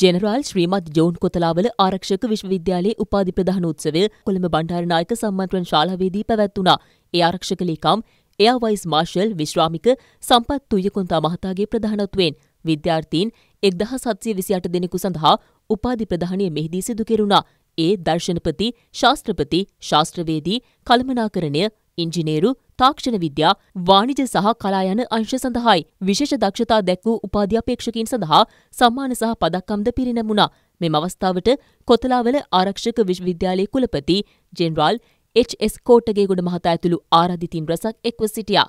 General ශ්‍රීමත් John Kotelawala ආරක්ෂක විශ්වවිද්‍යාලයේ උපාධි ප්‍රධාන උත්සවය කොළඹ බණ්ඩාරනායක සම්මන්ත්‍රණ ශාලාවේදී පැවැත්වුණා. ඒ ආරක්ෂක ලේකම් එයා වයිස් මාර්ෂල් විශ්‍රාමික සම්පත් තුයකොන්තා මහතාගේ ප්‍රධානත්වයෙන් විද්‍යාර්ථීන් එක්දහ සත්සිය විසියට දෙනෙකු සඳහා උපාධි ප්‍රධානය මෙහිදී සිදු කෙරුණා. ඒ දර්ශනපති ශාස්ත්‍රපති ශාස්ත්‍රවේදී කළමනාකරණය ඉංජිනේරු, තාක්ෂණ විද්‍යා, වාණිජ සහ කලා යන අංශ සඳහායි විශේෂ දක්ෂතා දැක්වූ උපාධ්‍යාපේක්ෂකින් සඳහා සම්මාන සහ පදක්කම්ද පිරිනැමුණා. මෙම අවස්ථාවට කොතලාවල ආරක්ෂක විශ්වවිද්‍යාලයේ කුලපති ජෙනරාල් එච්.එස්. කෝටගේගුණ මහතා ඇතුළු ආරාධිතින් රැසක් එක්ව සිටියා.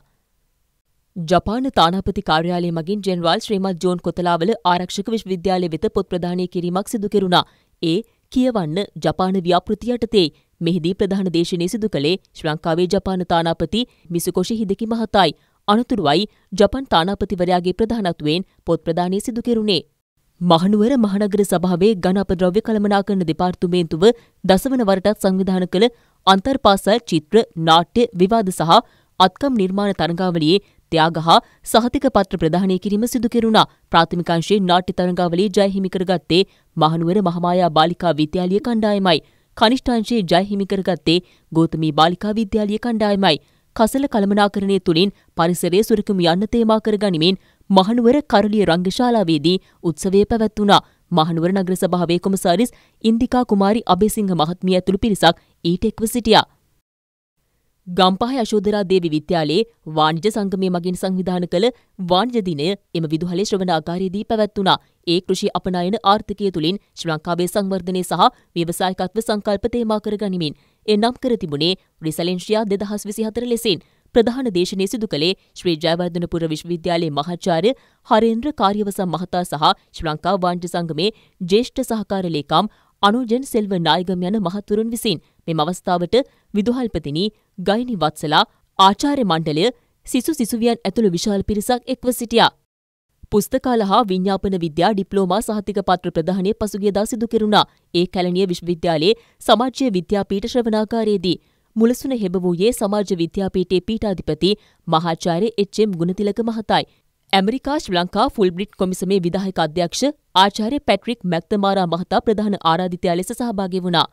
ජපාන තානාපති කාර්යාලය මගින් ජෙනරාල් ශ්‍රීමත් ජෝන් කොතලාවල ආරක්ෂක විශ්වවිද්‍යාලය වෙත පොත් ප්‍රදානය කිරීමක් සිදු කෙරුණා. ඒ කියවන්න ජපාන ව්‍යාපෘති යටතේ මෙහිදී ප්‍රධාන දේශනය සිදු කළේ ශ්‍රී ලංකාවේ ජපාන තානාපති මිසුකොෂි හිදකි මහතායි. අනතුරුවයි ජපන් තානාපතිවරයාගේ ප්‍රධානත්වයෙන් පොත් ප්‍රදානය සිදු කෙරුණේ. මහනුවර මහනගර සභාවේ ගණපද්‍රව්‍ය කළමනාකරන දෙපාර්තමේන්තුව දසවන වරටත් සංවිධාන කළ අන්තර්පාසල් චිත්‍ර නාට්‍ය විවාද සහ අත්කම් නිර්මාණ තරගාවලියේ ත්‍යාග හා සහතික පත්‍ර ප්‍රදානය කිරීම සිදු කෙරුණා. ප්‍රාථමික අංශයේ නාට්‍ය තරඟාවලියේ ජය හිමි කරගත්තේ මහනුවර මහමායා බාලිකා විද්‍යාලය කණ්ඩායමයි. කනිෂ්ඨ අංශයේ ජය හිමි කරගත්තේ ගෝතමී බාලිකා විද්‍යාලය කණ්ඩායමයි. කසල කළමනාකරණය තුළින් පරිසරය සුරකමු යන්න තේමා කරගනිමින් මහනුවර කරලිය රංගශාලාවේදී උත්සවය පැවැත්වුණා. මහනුවර නගර සභාවේ කොමසාරිස් ඉන්දිකා කුමාරි අබේසිංහ මහත්මිය ඇතුළු පිරිසක් ඊට එක්ව සිටියා. ගම්පහ අශෝධරා දේවි විද්‍යාලයේ වාණිජ සංගමය මගින් සංවිධාන කළ වාණිජ දිනය එම විදුහලේ ශ්‍රවණාකාරයේදී පැවැත්වුණා. ඒ කෘෂි අපනයන ආර්ථිකය තුළින් ශ්‍රී ලංකාවේ සංවර්ධනය සහ ව්‍යවසායකත්ව සංකල්ප තේමා කරගනිමින් එනම් කර තිබුණේ රිසලෙන්ෂියා 2024 ලෙසින්. ප්‍රධාන දේශනය සිදු කළේ ශ්‍රී ජයවර්ධනපුර විශ්වවිද්‍යාලයේ මහාචාර්ය හරේන්ද්‍ර කාර්යවසම් මහතා සහ ශ්‍රී ලංකා වාණිජ සංගමේ ජ්‍යෙෂ්ඨ සහකාර ලේකම් අනුජන් සෙල්ව නායගම් යන මහතුරුන් විසින්. මෙම අවස්ථාවට විදුහල්පතිනි ගයිනි වත්සලා ආචාර්ය මණ්ඩලය සිසු සිසුවියන් ඇතුළු විශාල පිරිසක් එක්ව සිටියා. පුස්තකාල හා විඤ්ඥාපන විද්‍යා ඩිප්ලෝමා සහතික පත්‍ර ප්‍රධානය පසුගියදා සිදු කෙරුණා ඒ කැලනිය විශ්වවිද්‍යාලයේ සමාජ්‍ය විද්‍යාපීට ශ්‍රවනාකාරයේදී. මුලසුන හෙබ වූයේ සමාජ විද්‍යාපීටේ පීටාධිපති මහාචාර්ය එච්චම් ගුණතිලක මහතයි. ඇමරිකා ශ්‍ර ලංකා ෆුල්බ්‍රිට් කොමිසමේ විදාහක අධ්‍යක්ෂ ආචාර්ය පැට්‍රික් මැක්තමාරා මහතා ප්‍රධාන ආරාධිතයා ලෙස සහභාගි වුණා.